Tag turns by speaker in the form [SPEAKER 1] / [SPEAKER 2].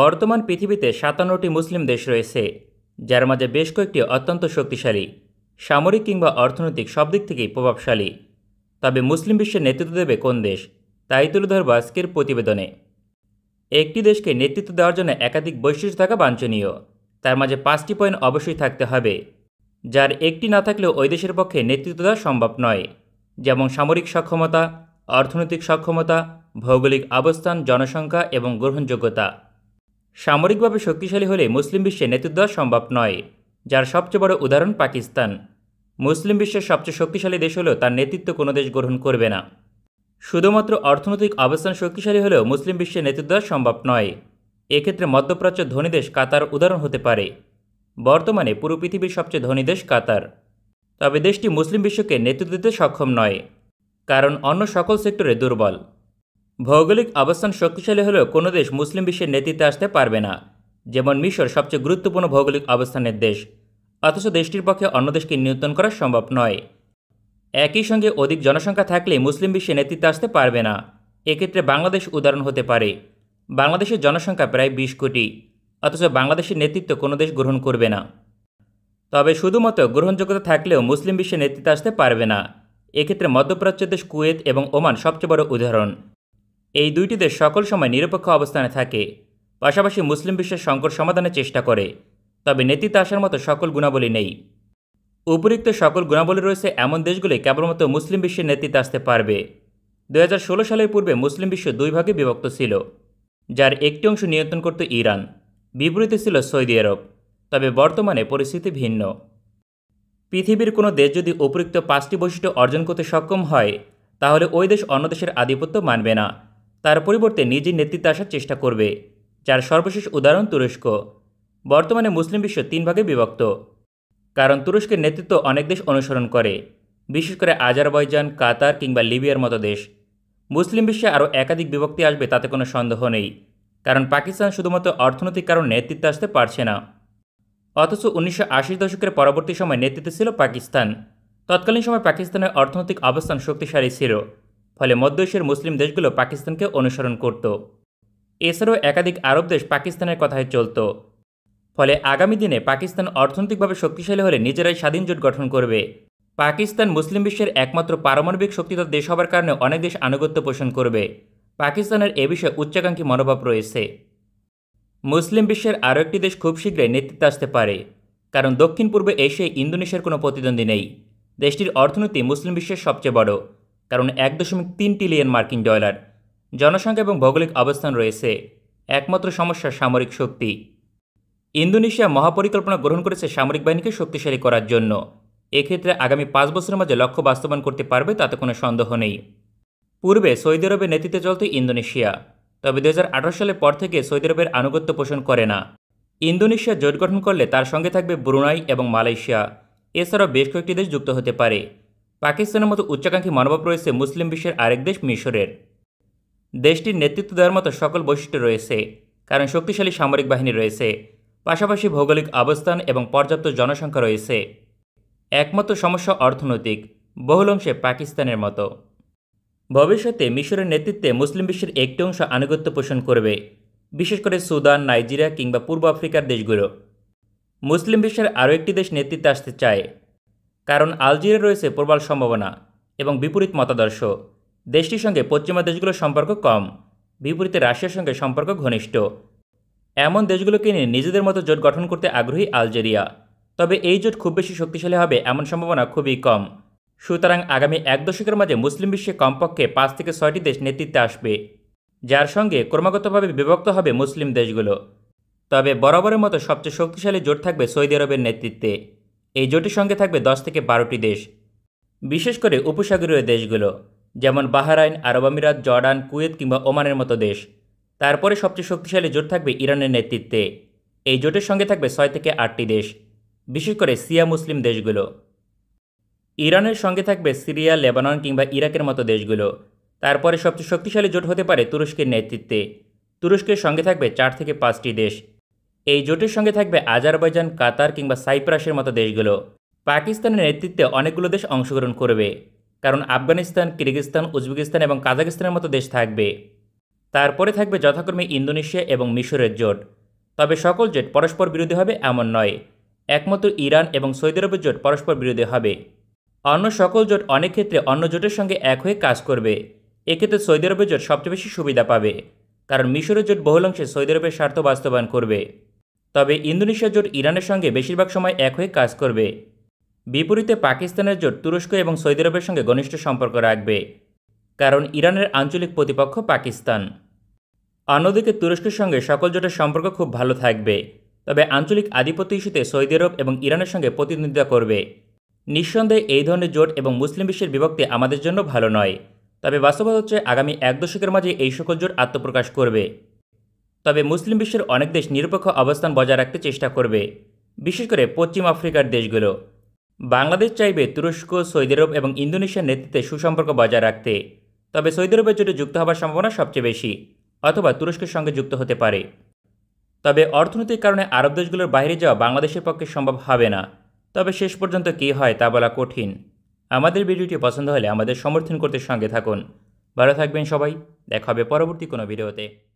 [SPEAKER 1] বর্তমান পৃথিবীতে সাতান্নটি মুসলিম দেশ রয়েছে যার মাঝে বেশ কয়েকটি অত্যন্ত শক্তিশালী সামরিক কিংবা অর্থনৈতিক সব দিক থেকেই প্রভাবশালী তবে মুসলিম বিশ্বের নেতৃত্ব দেবে কোন দেশ তাই তুলে ধরব আজকের প্রতিবেদনে একটি দেশকে নেতৃত্ব দেওয়ার জন্য একাধিক বৈশিষ্ট্য থাকা বাঞ্ছনীয় তার মাঝে পাঁচটি পয়েন্ট অবশ্যই থাকতে হবে যার একটি না থাকলেও ওই দেশের পক্ষে নেতৃত্ব দেওয়া সম্ভব নয় যেমন সামরিক সক্ষমতা অর্থনৈতিক সক্ষমতা ভৌগোলিক অবস্থান জনসংখ্যা এবং গ্রহণযোগ্যতা সামরিকভাবে শক্তিশালী হলে মুসলিম বিশ্বে নেতৃত্ব দেওয়া সম্ভব নয় যার সবচেয়ে বড় উদাহরণ পাকিস্তান মুসলিম বিশ্বের সবচেয়ে শক্তিশালী দেশ হলেও তার নেতৃত্ব কোনো দেশ গ্রহণ করবে না শুধুমাত্র অর্থনৈতিক অবস্থান শক্তিশালী হলেও মুসলিম বিশ্বে নেতৃত্ব দেওয়া সম্ভব নয় এক্ষেত্রে মধ্যপ্রাচ্য ধনী দেশ কাতার উদাহরণ হতে পারে বর্তমানে পুরো পৃথিবীর সবচেয়ে ধনী দেশ কাতার তবে দেশটি মুসলিম বিশ্বকে নেতৃত্ব দিতে সক্ষম নয় কারণ অন্য সকল সেক্টরে দুর্বল ভৌগোলিক অবস্থান শক্তিশালী হলেও কোনো দেশ মুসলিম বিশ্বের নেতৃত্বে আসতে পারবে না যেমন মিশর সবচেয়ে গুরুত্বপূর্ণ ভৌগোলিক অবস্থানের দেশ অথচ দেশটির পক্ষে অন্য দেশকে নিয়ন্ত্রণ করা সম্ভব নয় একই সঙ্গে অধিক জনসংখ্যা থাকলে মুসলিম বিশ্বে নেতৃত্বে আসতে পারবে না এক্ষেত্রে বাংলাদেশ উদাহরণ হতে পারে বাংলাদেশের জনসংখ্যা প্রায় বিশ কোটি অথচ বাংলাদেশের নেতৃত্ব কোনো দেশ গ্রহণ করবে না তবে শুধুমাত্র গ্রহণযোগ্যতা থাকলেও মুসলিম বিশ্বে নেতৃত্বে আসতে পারবে না এক্ষেত্রে মধ্যপ্রাচ্য দেশ কুয়েত এবং ওমান সবচেয়ে বড় উদাহরণ এই দুইটি দেশ সকল সময় নিরপেক্ষ অবস্থানে থাকে পাশাপাশি মুসলিম বিশ্বের সংকট সমাধানের চেষ্টা করে তবে নেতৃত্বে আসার মতো সকল গুণাবলী নেই উপরিক্ত সকল গুণাবলী রয়েছে এমন দেশগুলি কেবলমাত্র মুসলিম বিশ্বের নেতৃত্বে আসতে পারবে দু সালের পূর্বে মুসলিম বিশ্ব দুই ভাগে বিভক্ত ছিল যার একটি অংশ নিয়ন্ত্রণ করত ইরান বিপরীতে ছিল সৌদি আরব তবে বর্তমানে পরিস্থিতি ভিন্ন পৃথিবীর কোনো দেশ যদি উপরিক্ত পাঁচটি বৈশিষ্ট্য অর্জন করতে সক্ষম হয় তাহলে ওই দেশ অন্য দেশের আধিপত্য মানবে না তার পরিবর্তে নিজের নেতৃত্বে আসার চেষ্টা করবে যার সর্বশেষ উদাহরণ তুরস্ক বর্তমানে মুসলিম বিশ্ব তিন ভাগে বিভক্ত কারণ তুরস্কের নেতৃত্ব অনেক দেশ অনুসরণ করে বিশেষ করে আজারবাইজান কাতার কিংবা লিবিয়ার মতো দেশ মুসলিম বিশ্বে আরও একাধিক বিভক্তি আসবে তাতে কোনো সন্দেহ নেই কারণ পাকিস্তান শুধুমাত্র অর্থনৈতিক কারণ নেতৃত্বে আসতে পারছে না অথচ উনিশশো দশকের পরবর্তী সময় নেতৃত্বে ছিল পাকিস্তান তৎকালীন সময় পাকিস্তানের অর্থনৈতিক অবস্থান শক্তিশালী ছিল ফলে মধ্য এশিয়ার মুসলিম দেশগুলো পাকিস্তানকে অনুসরণ করত এছাড়াও একাধিক আরব দেশ পাকিস্তানের কথায় চলত ফলে আগামী দিনে পাকিস্তান অর্থনৈতিকভাবে শক্তিশালী হলে নিজেরাই স্বাধীন জোট গঠন করবে পাকিস্তান মুসলিম বিশ্বের একমাত্র পারমাণবিক শক্তিধর দেশ হবার কারণে অনেক দেশ আনুগত্য পোষণ করবে পাকিস্তানের এ বিষয়ে উচ্চাকাঙ্ক্ষী মনোভাব রয়েছে মুসলিম বিশ্বের আরও একটি দেশ খুব শীঘ্রই নেতৃত্বে আসতে পারে কারণ দক্ষিণ পূর্ব এশিয়ায় ইন্দোনেশিয়ার কোনো প্রতিদ্বন্দ্বী নেই দেশটির অর্থনীতি মুসলিম বিশ্বের সবচেয়ে বড় কারণ এক দশমিক তিন ট্রিলিয়ন মার্কিন ডলার জনসংখ্যা এবং ভৌগোলিক অবস্থান রয়েছে একমাত্র সমস্যা সামরিক শক্তি ইন্দোনেশিয়া মহাপরিকল্পনা গ্রহণ করেছে সামরিক বাহিনীকে শক্তিশালী করার জন্য এক্ষেত্রে আগামী পাঁচ বছরের মাঝে লক্ষ্য বাস্তবায়ন করতে পারবে তাতে কোনো সন্দেহ নেই পূর্বে সৌদি আরবের নেতৃত্বে চলত ইন্দোনেশিয়া তবে দু সালের পর থেকে সৌদি আরবের আনুগত্য পোষণ করে না ইন্দোনেশিয়া জোট গঠন করলে তার সঙ্গে থাকবে ব্রুনাই এবং মালয়েশিয়া এছাড়াও বেশ কয়েকটি দেশ যুক্ত হতে পারে পাকিস্তানের মতো উচ্চাকাঙ্ক্ষী মনোভাব রয়েছে মুসলিম বিশ্বের আরেক দেশ মিশরের দেশটির নেতৃত্ব দেওয়ার মতো সকল বৈশিষ্ট্য রয়েছে কারণ শক্তিশালী সামরিক বাহিনী রয়েছে পাশাপাশি ভৌগোলিক অবস্থান এবং পর্যাপ্ত জনসংখ্যা রয়েছে একমাত্র সমস্যা অর্থনৈতিক বহুল অংশে পাকিস্তানের মতো ভবিষ্যতে মিশরের নেতৃত্বে মুসলিম বিশ্বের একটি অংশ আনুগত্য পোষণ করবে বিশেষ করে সুদান নাইজেরিয়া কিংবা পূর্ব আফ্রিকার দেশগুলো মুসলিম বিশ্বের আরও একটি দেশ নেতৃত্বে আসতে চায় কারণ আলজিরে রয়েছে প্রবল সম্ভাবনা এবং বিপরীত মতাদর্শ দেশটির সঙ্গে পশ্চিমা দেশগুলোর সম্পর্ক কম বিপরীতে রাশিয়ার সঙ্গে সম্পর্ক ঘনিষ্ঠ এমন দেশগুলোকে নিয়ে নিজেদের মতো জোট গঠন করতে আগ্রহী আলজেরিয়া তবে এই জোট খুব বেশি শক্তিশালী হবে এমন সম্ভাবনা খুবই কম সুতরাং আগামী এক দশকের মাঝে মুসলিম বিশ্বে কমপক্ষে পাঁচ থেকে ছয়টি দেশ নেতৃত্বে আসবে যার সঙ্গে ক্রমাগতভাবে বিভক্ত হবে মুসলিম দেশগুলো তবে বরাবরের মতো সবচেয়ে শক্তিশালী জোট থাকবে সৌদি আরবের নেতৃত্বে এই জোটের সঙ্গে থাকবে দশ থেকে বারোটি দেশ বিশেষ করে উপসাগরীয় দেশগুলো যেমন বাহারাইন আরব আমিরাত জর্ডান কুয়েত কিংবা ওমানের মতো দেশ তারপরে সবচেয়ে শক্তিশালী জোট থাকবে ইরানের নেতৃত্বে এই জোটের সঙ্গে থাকবে ছয় থেকে আটটি দেশ বিশেষ করে সিয়া মুসলিম দেশগুলো ইরানের সঙ্গে থাকবে সিরিয়া লেবানন কিংবা ইরাকের মতো দেশগুলো তারপরে সবচেয়ে শক্তিশালী জোট হতে পারে তুরস্কের নেতৃত্বে তুরস্কের সঙ্গে থাকবে চার থেকে পাঁচটি দেশ এই জোটের সঙ্গে থাকবে আজারবাইজান কাতার কিংবা সাইপ্রাসের মতো দেশগুলো পাকিস্তানের নেতৃত্বে অনেকগুলো দেশ অংশগ্রহণ করবে কারণ আফগানিস্তান কিরগিস্তান উজবেকিস্তান এবং কাজাকিস্তানের মতো দেশ থাকবে তারপরে থাকবে যথাক্রমে ইন্দোনেশিয়া এবং মিশরের জোট তবে সকল জোট পরস্পর বিরোধী হবে এমন নয় একমাত্র ইরান এবং সৌদি আরবের জোট পরস্পর বিরোধী হবে অন্য সকল জোট অনেক ক্ষেত্রে অন্য জোটের সঙ্গে এক হয়ে কাজ করবে এক্ষেত্রে সৌদি আরবের জোট সবচেয়ে বেশি সুবিধা পাবে কারণ মিশরের জোট বহুলাংশে সৌদি আরবের স্বার্থ বাস্তবায়ন করবে তবে ইন্দোনেশিয়া জোট ইরানের সঙ্গে বেশিরভাগ সময় এক হয়ে কাজ করবে বিপরীতে পাকিস্তানের জোট তুরস্ক এবং সৌদি আরবের সঙ্গে ঘনিষ্ঠ সম্পর্ক রাখবে কারণ ইরানের আঞ্চলিক প্রতিপক্ষ পাকিস্তান অন্যদিকে তুরস্কের সঙ্গে সকল জোটের সম্পর্ক খুব ভালো থাকবে তবে আঞ্চলিক আধিপত্য ইস্যুতে সৌদি আরব এবং ইরানের সঙ্গে প্রতিদ্বন্দ্বিতা করবে নিঃসন্দেহে এই ধরনের জোট এবং মুসলিম বিশ্বের বিভক্তি আমাদের জন্য ভালো নয় তবে বাস্তবতা হচ্ছে আগামী এক দশকের মাঝে এই সকল জোট আত্মপ্রকাশ করবে তবে মুসলিম বিশ্বের অনেক দেশ নিরপেক্ষ অবস্থান বজায় রাখতে চেষ্টা করবে বিশেষ করে পশ্চিম আফ্রিকার দেশগুলো বাংলাদেশ চাইবে তুরস্ক সৌদি আরব এবং ইন্দোনেশিয়ার নেতৃত্বে সুসম্পর্ক বজায় রাখতে তবে সৌদি আরবের জোটে যুক্ত হবার সম্ভাবনা সবচেয়ে বেশি অথবা তুরস্কের সঙ্গে যুক্ত হতে পারে তবে অর্থনৈতিক কারণে আরব দেশগুলোর বাইরে যাওয়া বাংলাদেশের পক্ষে সম্ভব হবে না তবে শেষ পর্যন্ত কী হয় তা বলা কঠিন আমাদের ভিডিওটি পছন্দ হলে আমাদের সমর্থন করতে সঙ্গে থাকুন ভালো থাকবেন সবাই দেখা হবে পরবর্তী কোনো ভিডিওতে